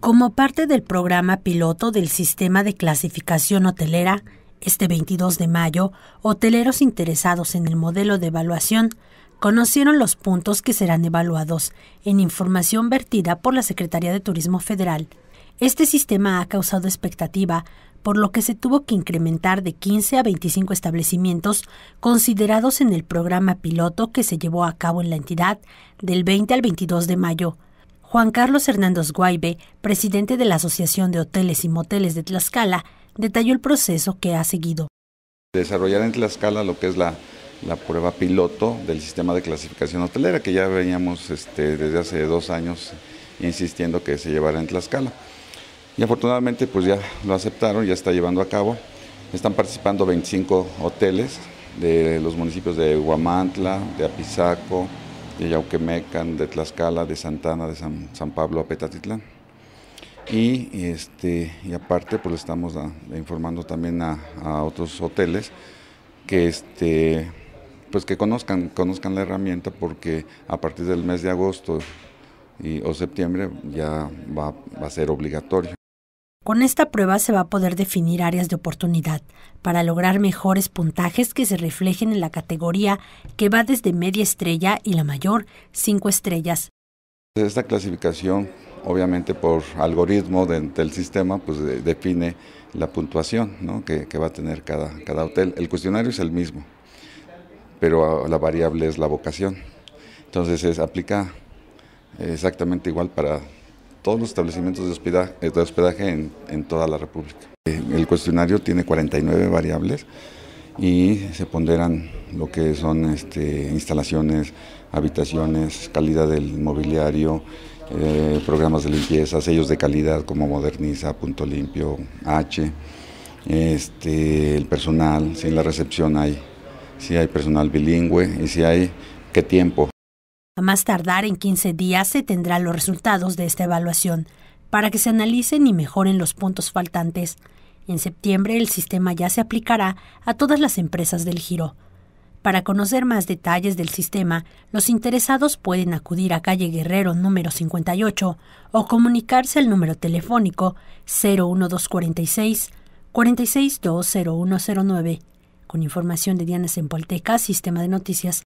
Como parte del programa piloto del sistema de clasificación hotelera, este 22 de mayo, hoteleros interesados en el modelo de evaluación conocieron los puntos que serán evaluados en información vertida por la Secretaría de Turismo Federal. Este sistema ha causado expectativa, por lo que se tuvo que incrementar de 15 a 25 establecimientos considerados en el programa piloto que se llevó a cabo en la entidad del 20 al 22 de mayo Juan Carlos Hernández Guaybe, presidente de la Asociación de Hoteles y Moteles de Tlaxcala, detalló el proceso que ha seguido. Desarrollar en Tlaxcala lo que es la, prueba piloto del sistema de clasificación hotelera, que ya veníamos este, desde hace dos años insistiendo que se llevara en Tlaxcala. Y afortunadamente pues ya lo aceptaron, ya está llevando a cabo. Están participando 25 hoteles de los municipios de Huamantla, de Apizaco, de Yauquemecan, de Tlaxcala, de Santana, de San, Pablo a Petatitlán. Y, este, y aparte, pues le estamos informando también a, otros hoteles que, este, pues que conozcan, conozcan la herramienta porque a partir del mes de agosto y, o septiembre ya va a ser obligatorio. Con esta prueba se va a poder definir áreas de oportunidad para lograr mejores puntajes que se reflejen en la categoría que va desde media estrella y la mayor, cinco estrellas. Esta clasificación, obviamente por algoritmo del sistema, pues define la puntuación que, va a tener cada, cada hotel. El cuestionario es el mismo, pero la variable es la vocación. Entonces es, aplica eh, exactamente igual para todos los establecimientos de eh, hospedaje, en, toda la República. Eh, el cuestionario tiene 49 variables y se ponderan lo que son este, instalaciones, habitaciones, calidad del mobiliario, eh, programas de limpieza, sellos de calidad como Moderniza, Punto Limpio, H, este, el personal, si en la recepción hay, si hay personal bilingüe y si hay qué tiempo. A más tardar en 15 días se tendrán los resultados de esta evaluación para que se analicen y mejoren los puntos faltantes. En septiembre el sistema ya se aplicará a todas las empresas del giro. Para conocer más detalles del sistema, los interesados pueden acudir a calle Guerrero número 58 o comunicarse al número telefónico 01246 4620109. Con información de Diana Sempolteca, Sistema de Noticias.